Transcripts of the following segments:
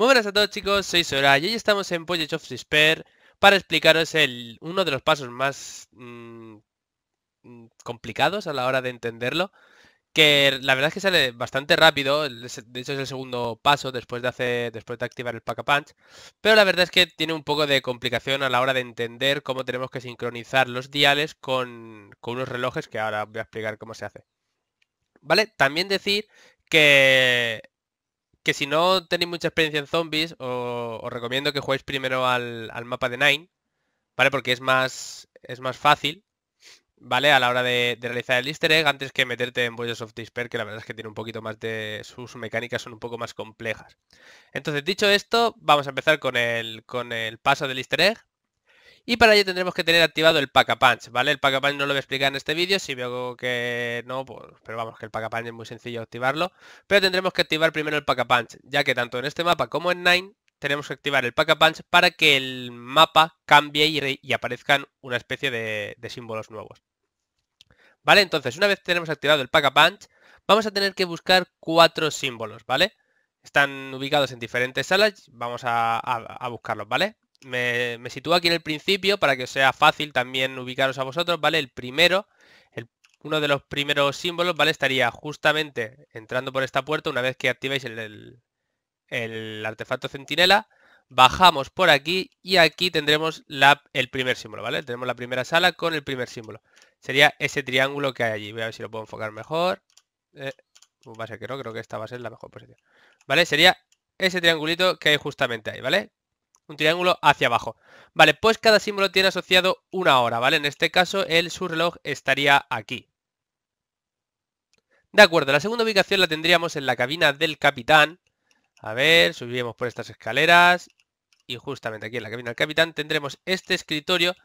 Muy buenas a todos chicos, soy Sora y hoy estamos en Poyage of Despair para explicaros uno de los pasos más mm, mm, complicados a la hora de entenderlo, que la verdad es que sale bastante rápido, de hecho es el segundo paso después de, hacer, después de activar el Pack a Punch, pero la verdad es que tiene un poco de complicación a la hora de entender cómo tenemos que sincronizar los diales con, unos relojes que ahora voy a explicar cómo se hace. ¿Vale? También decir que que si no tenéis mucha experiencia en zombies, os recomiendo que juguéis primero al, mapa de Nine, ¿vale? Porque es más, es más fácil, ¿vale? A la hora de, realizar el easter egg, antes que meterte en Voyages of Despair, que la verdad es que tiene un poquito más de... sus mecánicas son un poco más complejas. Entonces, dicho esto, vamos a empezar con el, con el paso del easter egg. Y para ello tendremos que tener activado el pack a punch, ¿vale? El pack a punch no lo voy a explicar en este vídeo, si veo que no, pues, pero vamos, que el pack a punch es muy sencillo activarlo. Pero tendremos que activar primero el pack a punch, ya que tanto en este mapa como en Nine tenemos que activar el pack a punch para que el mapa cambie y, aparezcan una especie de, símbolos nuevos. ¿Vale? Entonces, una vez tenemos activado el pack a punch, vamos a tener que buscar cuatro símbolos, ¿vale? Están ubicados en diferentes salas, vamos a, a buscarlos, ¿vale? me, sitúo aquí en el principio para que sea fácil también ubicaros a vosotros, ¿vale? El primero, el, uno de los primeros símbolos, ¿vale? Estaría justamente entrando por esta puerta una vez que activéis el, el, artefacto centinela. Bajamos por aquí y aquí tendremos la, el primer símbolo, ¿vale? Tenemos la primera sala con el primer símbolo. Sería ese triángulo que hay allí. Voy a ver si lo puedo enfocar mejor. Eh, pues va que no, creo que esta va a ser la mejor posición. ¿Vale? Sería ese triangulito que hay justamente ahí, ¿vale? un triángulo hacia abajo. Vale, pues cada símbolo tiene asociado una hora, ¿vale? En este caso, el su reloj estaría aquí. De acuerdo, la segunda ubicación la tendríamos en la cabina del capitán. A ver, subimos por estas escaleras y justamente aquí en la cabina del capitán tendremos este escritorio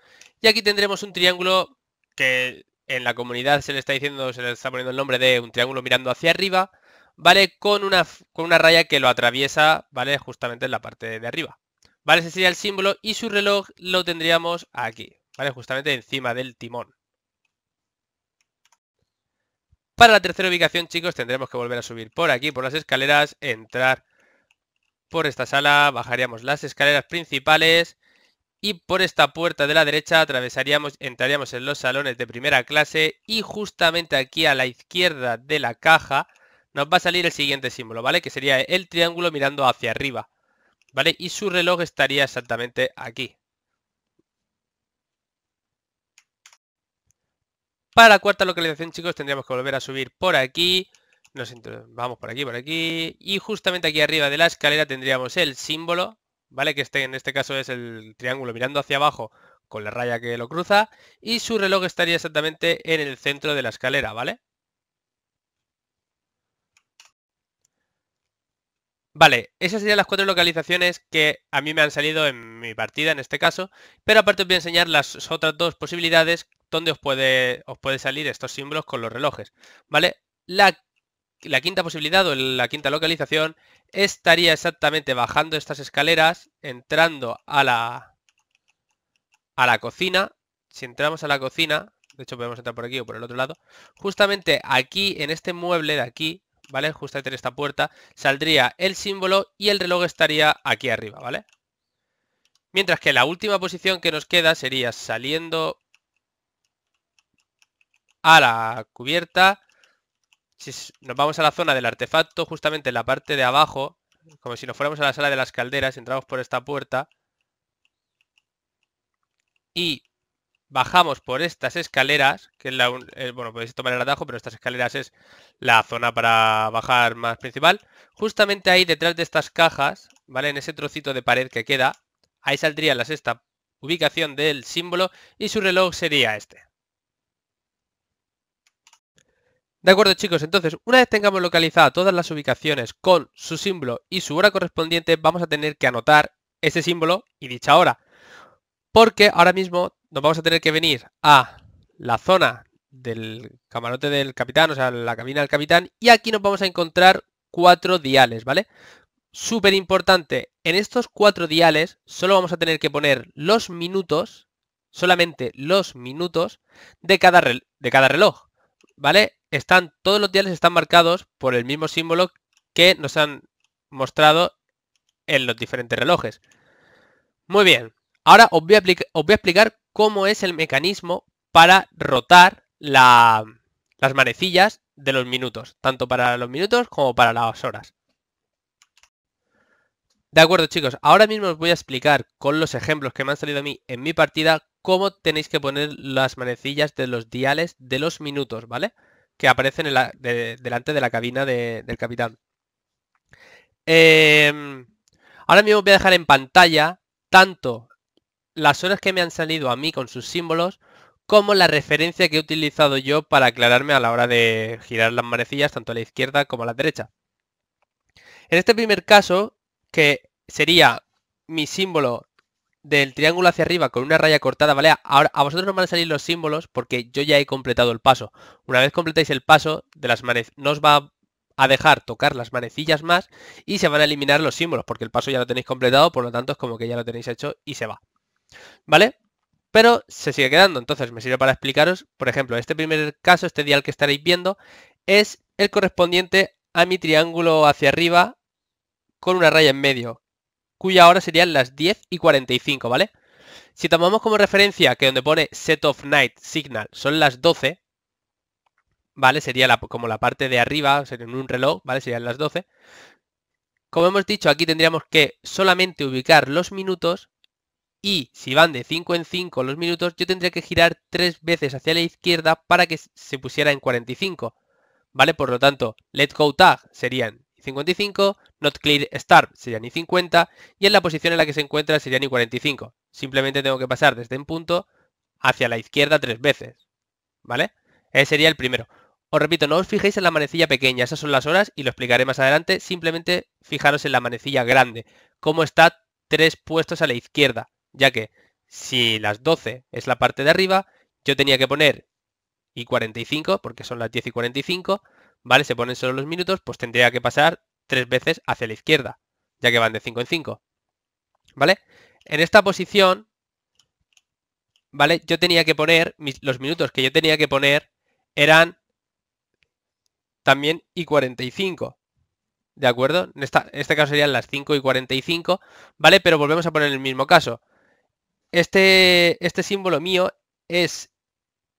y aquí tendremos un triángulo que en la comunidad se le está diciendo, se le está poniendo el nombre de un triángulo mirando hacia arriba, ¿vale? Con una, con una raya que lo atraviesa, ¿vale? Justamente en la parte de arriba. ¿Vale? Ese sería el símbolo y su reloj lo tendríamos aquí, ¿vale? Justamente encima del timón. Para la tercera ubicación, chicos, tendremos que volver a subir por aquí, por las escaleras, entrar por esta sala, bajaríamos las escaleras principales y por esta puerta de la derecha atravesaríamos, entraríamos en los salones de primera clase y justamente aquí a la izquierda de la caja nos va a salir el siguiente símbolo, ¿vale? Que sería el triángulo mirando hacia arriba. ¿vale? Y su reloj estaría exactamente aquí. Para la cuarta localización, chicos, tendríamos que volver a subir por aquí. Nos vamos por aquí, por aquí. Y justamente aquí arriba de la escalera tendríamos el símbolo, ¿vale? Que este, en este caso es el triángulo mirando hacia abajo con la raya que lo cruza. Y su reloj estaría exactamente en el centro de la escalera, ¿vale? Vale, esas serían las cuatro localizaciones que a mí me han salido en mi partida en este caso, pero aparte os voy a enseñar las otras dos posibilidades donde os puede, os puede salir estos símbolos con los relojes, ¿vale? La, quinta posibilidad o la quinta localización estaría exactamente bajando estas escaleras, entrando a la, a la cocina. Si entramos a la cocina, de hecho podemos entrar por aquí o por el otro lado, justamente aquí en este mueble de aquí ¿vale? Justamente en esta puerta saldría el símbolo y el reloj estaría aquí arriba, ¿vale? Mientras que la última posición que nos queda sería saliendo a la cubierta. nos vamos a la zona del artefacto, justamente en la parte de abajo, como si nos fuéramos a la sala de las calderas, entramos por esta puerta. Y bajamos por estas escaleras, que es la, eh, bueno, podéis tomar el atajo, pero estas escaleras es la zona para bajar más principal. Justamente ahí detrás de estas cajas, ¿vale? En ese trocito de pared que queda, ahí saldría la sexta ubicación del símbolo y su reloj sería este. De acuerdo chicos, entonces una vez tengamos localizadas todas las ubicaciones con su símbolo y su hora correspondiente, vamos a tener que anotar ese símbolo y dicha hora. Porque ahora mismo nos vamos a tener que venir a la zona del camarote del capitán, o sea, la cabina del capitán, y aquí nos vamos a encontrar cuatro diales, ¿vale? Súper importante, en estos cuatro diales solo vamos a tener que poner los minutos, solamente los minutos de cada, reloj, ¿vale? Están, todos los diales están marcados por el mismo símbolo que nos han mostrado en los diferentes relojes. Muy bien, Ahora os voy, a explicar cómo es el mecanismo para rotar las manecillas de los minutos, tanto para los minutos como para las horas. De acuerdo chicos, ahora mismo os voy a explicar con los ejemplos que me han salido a mí en mi partida cómo tenéis que poner las manecillas de los diales de los minutos, ¿vale? Que aparecen delante de la cabina del capitán. Em, ahora mismo voy a dejar en pantalla tanto las horas que me han salido a mí con sus símbolos como la referencia que he utilizado yo para aclararme a la hora de girar las manecillas tanto a la izquierda como a la derecha. En este primer caso, que sería mi símbolo del triángulo hacia arriba con una raya cortada, ¿vale? Ahora a vosotros no van a salir los símbolos porque yo ya he completado el paso. Una vez completáis el paso, de las no os va a dejar tocar las manecillas más y se van a eliminar los símbolos porque el paso ya lo tenéis completado, por lo tanto es como que ya lo tenéis hecho y se va. ¿Vale? Pero se sigue quedando, entonces me sirve para explicaros, por ejemplo, este primer caso, este dial que estaréis viendo, es el correspondiente a mi triángulo hacia arriba con una raya en medio, cuya hora serían las 10 y 45, ¿vale? Si tomamos como referencia que donde pone set of night signal son las 12, ¿vale? Sería como la parte de arriba, o sea, en un reloj, ¿vale? Serían las 12. Como hemos dicho, aquí tendríamos que solamente ubicar los minutos y si van de 5 en 5 los minutos, yo tendría que girar 3 veces hacia la izquierda para que se pusiera en 45. ¿Vale? Por lo tanto, let go tag serían 55, not clear start serían y 50 y en la posición en la que se encuentra serían y 45. Simplemente tengo que pasar desde un punto hacia la izquierda 3 veces. ¿Vale? Ese sería el primero. Os repito, no os fijéis en la manecilla pequeña, esas son las horas y lo explicaré más adelante. Simplemente fijaros en la manecilla grande, cómo está tres puestos a la izquierda ya que si las 12 es la parte de arriba, yo tenía que poner y 45, porque son las 10 y 45, ¿vale? Se ponen solo los minutos, pues tendría que pasar tres veces hacia la izquierda, ya que van de 5 en 5, ¿vale? En esta posición, ¿vale? Yo tenía que poner, los minutos que yo tenía que poner eran también y 45, ¿de acuerdo? En, en este caso serían las 5 y 45, ¿vale? Pero volvemos a poner el mismo caso. Este, este, símbolo mío es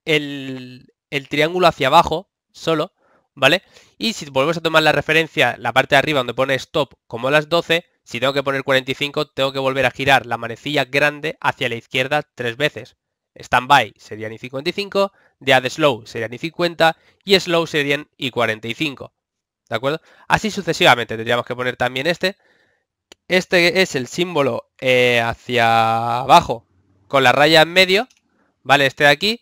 el, triángulo hacia abajo, solo, ¿vale? Y si volvemos a tomar la referencia, la parte de arriba donde pone stop, como las 12, si tengo que poner 45, tengo que volver a girar la manecilla grande hacia la izquierda tres veces. Standby serían i 55, de Add slow serían i 50 y slow serían y 45. ¿De acuerdo? Así sucesivamente. Tendríamos que poner también este, este es el símbolo eh, hacia abajo con la raya en medio, ¿vale? Este de aquí,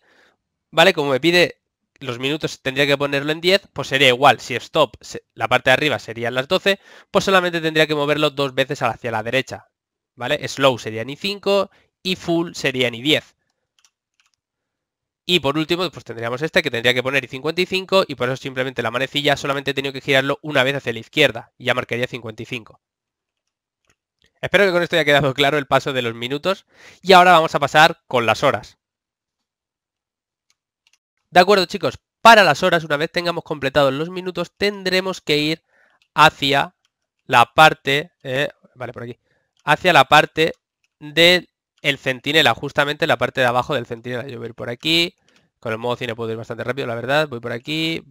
¿vale? Como me pide los minutos tendría que ponerlo en 10, pues sería igual. Si stop, la parte de arriba serían las 12, pues solamente tendría que moverlo dos veces hacia la derecha, ¿vale? Slow sería ni 5 y full sería ni 10. Y por último, pues tendríamos este que tendría que poner 55 y por eso simplemente la manecilla solamente he tenido que girarlo una vez hacia la izquierda y ya marcaría 55. Espero que con esto haya quedado claro el paso de los minutos y ahora vamos a pasar con las horas. De acuerdo chicos, para las horas, una vez tengamos completados los minutos, tendremos que ir hacia la parte, eh, vale, por aquí, hacia la parte del el centinela, justamente la parte de abajo del centinela. Yo voy por aquí, con el modo cine puedo ir bastante rápido, la verdad, voy por aquí,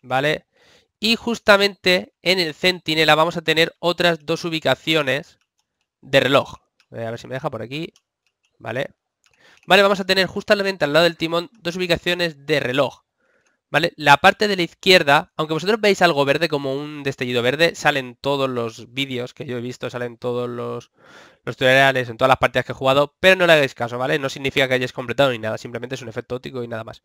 vale. Y justamente en el centinela vamos a tener otras dos ubicaciones de reloj. Eh, a ver si me deja por aquí. Vale. Vale, vamos a tener justamente al lado del timón dos ubicaciones de reloj. ¿Vale? La parte de la izquierda, aunque vosotros veis algo verde como un destellido verde, salen todos los vídeos que yo he visto, salen todos los, los tutoriales, en todas las partidas que he jugado, pero no le hagáis caso, ¿vale? No significa que hayáis completado ni nada, simplemente es un efecto óptico y nada más.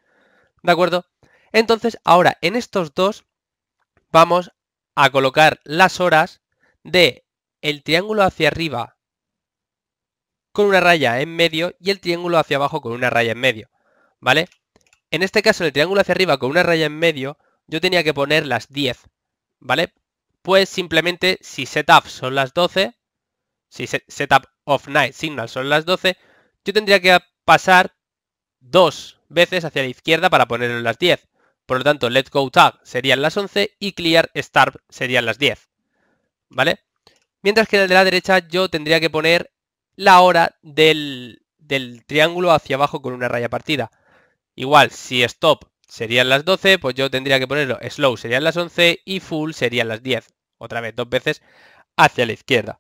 ¿De acuerdo? Entonces, ahora en estos dos vamos a colocar las horas de el triángulo hacia arriba con una raya en medio y el triángulo hacia abajo con una raya en medio, ¿vale? En este caso, el triángulo hacia arriba con una raya en medio, yo tenía que poner las 10, ¿vale? Pues simplemente si setup son las 12, si setup of night signal son las 12, yo tendría que pasar dos veces hacia la izquierda para ponerlo las 10. Por lo tanto, let go tag serían las 11 y clear start serían las 10. ¿Vale? Mientras que en el de la derecha yo tendría que poner la hora del, del triángulo hacia abajo con una raya partida. Igual, si stop serían las 12, pues yo tendría que ponerlo slow serían las 11 y full serían las 10. Otra vez, dos veces hacia la izquierda.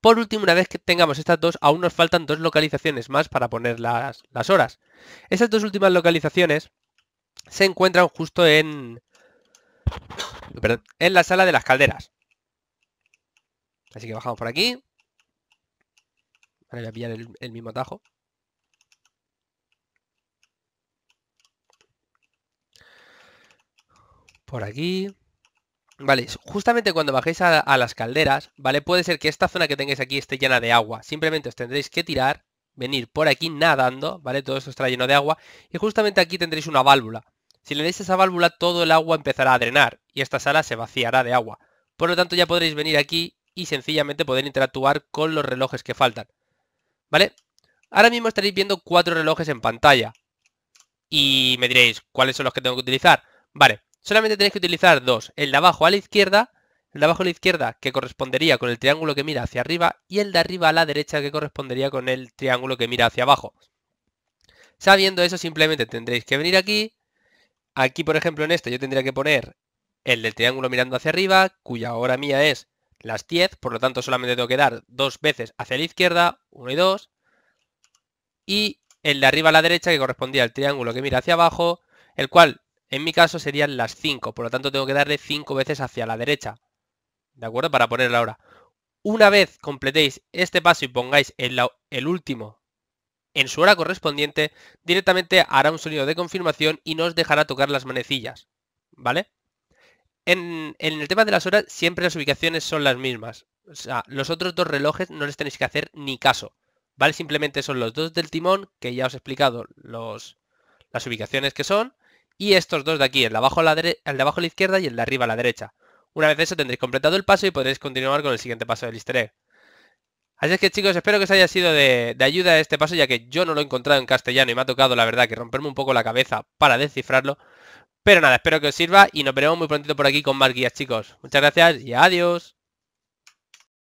Por último, una vez que tengamos estas dos, aún nos faltan dos localizaciones más para poner las, las horas. Esas dos últimas localizaciones se encuentran justo en, en la sala de las calderas. Así que bajamos por aquí. voy a pillar el, mismo atajo. Por aquí. Vale, justamente cuando bajéis a, las calderas, ¿vale? Puede ser que esta zona que tengáis aquí esté llena de agua. Simplemente os tendréis que tirar, venir por aquí nadando, ¿vale? Todo esto estará lleno de agua. Y justamente aquí tendréis una válvula. Si le dais a esa válvula, todo el agua empezará a drenar y esta sala se vaciará de agua. Por lo tanto, ya podréis venir aquí y sencillamente poder interactuar con los relojes que faltan. ¿Vale? Ahora mismo estaréis viendo cuatro relojes en pantalla. Y me diréis, ¿cuáles son los que tengo que utilizar? Vale, solamente tenéis que utilizar dos. El de abajo a la izquierda, el de abajo a la izquierda que correspondería con el triángulo que mira hacia arriba y el de arriba a la derecha que correspondería con el triángulo que mira hacia abajo. Sabiendo eso simplemente tendréis que venir aquí. Aquí por ejemplo en este yo tendría que poner el del triángulo mirando hacia arriba, cuya hora mía es las 10, por lo tanto solamente tengo que dar dos veces hacia la izquierda, 1 y 2, y ah. el de arriba a la derecha que correspondía al triángulo que mira hacia abajo, el cual en mi caso serían las 5, por lo tanto tengo que darle 5 veces hacia la derecha, ¿de acuerdo? Para poner la hora. Una vez completéis este paso y pongáis el último en su hora correspondiente, directamente hará un sonido de confirmación y nos dejará tocar las manecillas, ¿vale? En, el tema de las horas, siempre las ubicaciones son las mismas. O sea, los otros dos relojes no les tenéis que hacer ni caso. ¿Vale? Simplemente son los dos del timón, que ya os he explicado los, las ubicaciones que son. Y estos dos de aquí, el de abajo a la, de abajo a la izquierda y el de arriba a la derecha. Una vez eso tendréis completado el paso y podréis continuar con el siguiente paso del easter egg. Así es que chicos, espero que os haya sido de, de ayuda este paso, ya que yo no lo he encontrado en castellano y me ha tocado, la verdad, que romperme un poco la cabeza para descifrarlo. Pero nada, espero que os sirva y nos veremos muy prontito por aquí con más guías, chicos. Muchas gracias y adiós.